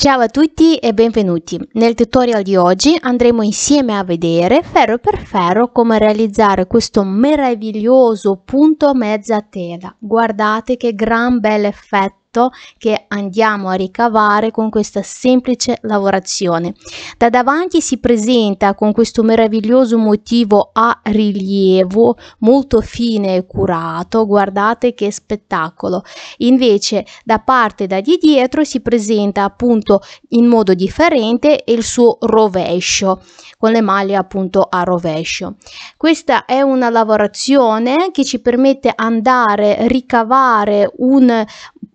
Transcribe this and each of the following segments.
Ciao a tutti e benvenuti! Nel tutorial di oggi andremo insieme a vedere ferro per ferro come realizzare questo meraviglioso punto mezza tela. Guardate che gran bel effetto! prodotto che andiamo a ricavare con questa semplice lavorazione. Da davanti si presenta con questo meraviglioso motivo a rilievo molto fine e curato, guardate che spettacolo. Invece da parte da di dietro si presenta appunto in modo differente e il suo rovescio con le maglie appunto a rovescio. Questa è una lavorazione che ci permette andare a ricavare un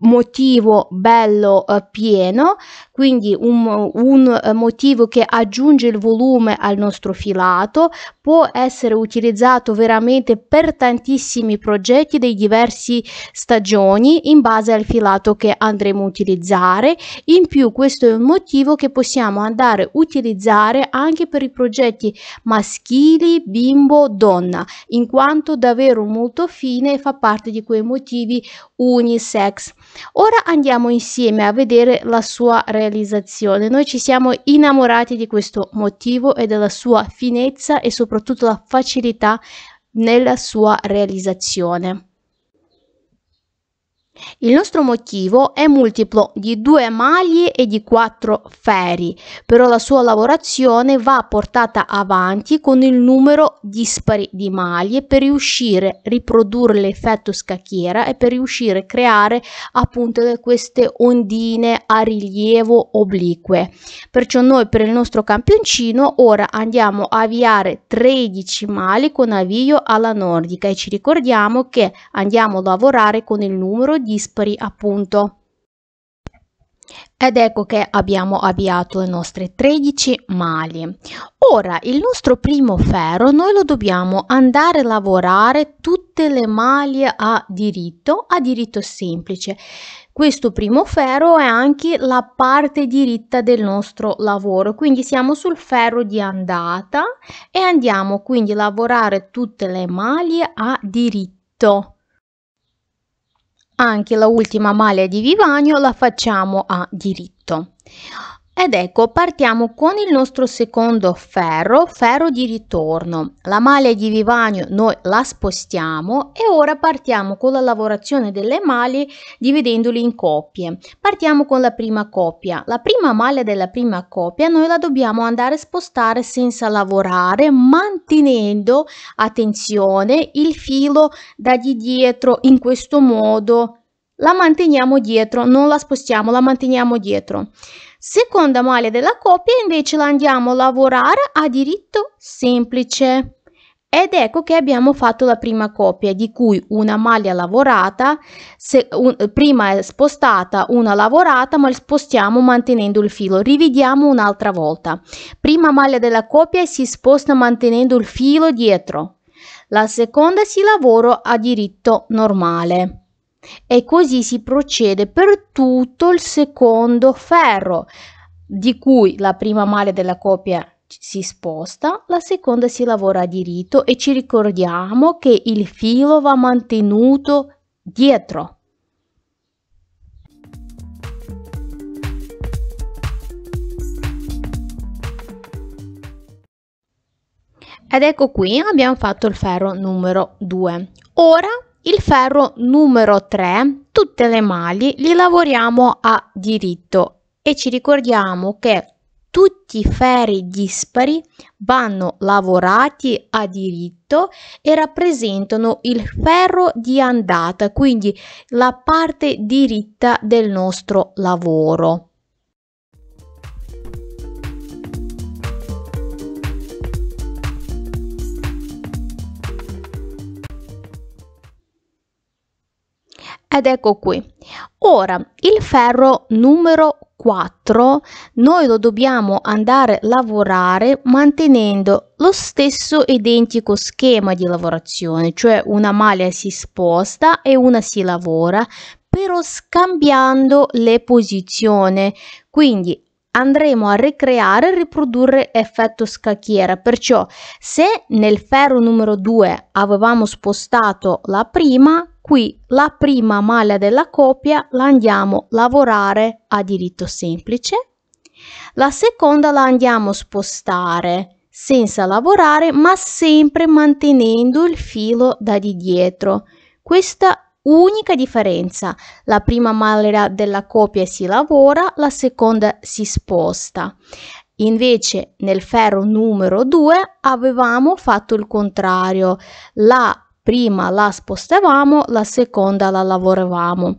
motivo bello eh, pieno, quindi un, un eh, motivo che aggiunge il volume al nostro filato, può essere utilizzato veramente per tantissimi progetti dei diversi stagioni in base al filato che andremo a utilizzare. In più questo è un motivo che possiamo andare a utilizzare anche per i progetti maschili, bimbo, donna, in quanto davvero molto fine e fa parte di quei motivi unisex. Ora andiamo insieme a vedere la sua realizzazione. Noi ci siamo innamorati di questo motivo e della sua finezza e soprattutto la facilità nella sua realizzazione. Il nostro motivo è multiplo di due maglie e di quattro ferri, però la sua lavorazione va portata avanti con il numero dispari di maglie per riuscire a riprodurre l'effetto scacchiera e per riuscire a creare appunto queste ondine a rilievo oblique. Perciò noi per il nostro campioncino ora andiamo a avviare 13 maglie con avvio alla nordica e ci ricordiamo che andiamo a lavorare con il numero di dispari appunto. Ed ecco che abbiamo avviato le nostre 13 mali. Ora il nostro primo ferro noi lo dobbiamo andare a lavorare tutte le maglie a diritto, a diritto semplice. Questo primo ferro è anche la parte diritta del nostro lavoro, quindi siamo sul ferro di andata e andiamo quindi a lavorare tutte le maglie a diritto anche la ultima maglia di vivagno la facciamo a diritto ed ecco, partiamo con il nostro secondo ferro, ferro di ritorno. La maglia di vivagno noi la spostiamo e ora partiamo con la lavorazione delle maglie dividendole in coppie. Partiamo con la prima coppia. La prima maglia della prima coppia noi la dobbiamo andare a spostare senza lavorare, mantenendo, attenzione, il filo da di dietro in questo modo. La manteniamo dietro, non la spostiamo, la manteniamo dietro. Seconda maglia della coppia invece la andiamo a lavorare a diritto semplice. Ed ecco che abbiamo fatto la prima coppia, di cui una maglia lavorata, se, un, prima è spostata una lavorata, ma spostiamo mantenendo il filo. Rividiamo un'altra volta. Prima maglia della coppia si sposta mantenendo il filo dietro. La seconda si lavora a diritto normale. E così si procede per tutto il secondo ferro, di cui la prima male della coppia si sposta, la seconda si lavora a diritto e ci ricordiamo che il filo va mantenuto dietro. Ed ecco qui abbiamo fatto il ferro numero 2. Ora il ferro numero 3, tutte le maglie li lavoriamo a diritto e ci ricordiamo che tutti i ferri dispari vanno lavorati a diritto e rappresentano il ferro di andata, quindi la parte diritta del nostro lavoro. Ed ecco qui. Ora, il ferro numero 4 noi lo dobbiamo andare a lavorare mantenendo lo stesso identico schema di lavorazione, cioè una maglia si sposta e una si lavora, però scambiando le posizioni. Quindi andremo a ricreare e riprodurre effetto scacchiera. Perciò se nel ferro numero 2 avevamo spostato la prima, qui la prima maglia della coppia la andiamo a lavorare a diritto semplice, la seconda la andiamo a spostare senza lavorare ma sempre mantenendo il filo da di dietro. Questa Unica differenza, la prima maniera della coppia si lavora, la seconda si sposta. Invece nel ferro numero 2 avevamo fatto il contrario, la prima la spostavamo, la seconda la lavoravamo.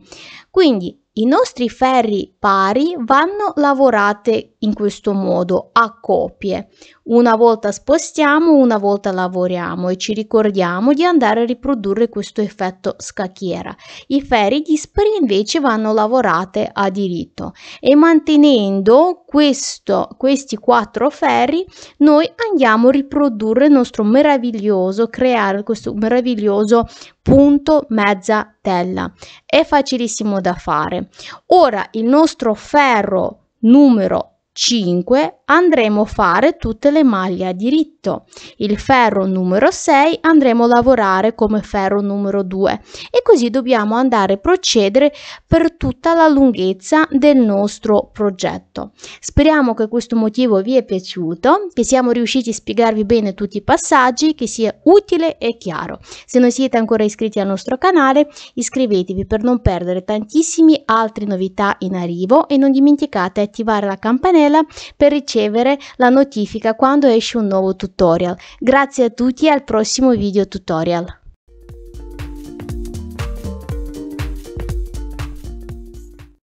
Quindi i nostri ferri pari vanno lavorate in questo modo a coppie. Una volta spostiamo, una volta lavoriamo e ci ricordiamo di andare a riprodurre questo effetto scacchiera. I ferri dispari invece vanno lavorate a diritto e mantenendo questo, questi quattro ferri noi andiamo a riprodurre il nostro meraviglioso, creare questo meraviglioso punto mezza tela. È facilissimo da fare. Ora il nostro ferro numero 5 andremo a fare tutte le maglie a diritto il ferro numero 6 andremo a lavorare come ferro numero 2 e così dobbiamo andare a procedere per tutta la lunghezza del nostro progetto speriamo che questo motivo vi è piaciuto che siamo riusciti a spiegarvi bene tutti i passaggi che sia utile e chiaro se non siete ancora iscritti al nostro canale iscrivetevi per non perdere tantissimi altri novità in arrivo e non dimenticate attivare la campanella campanella per ricevere la notifica quando esce un nuovo tutorial. Grazie a tutti e al prossimo video tutorial.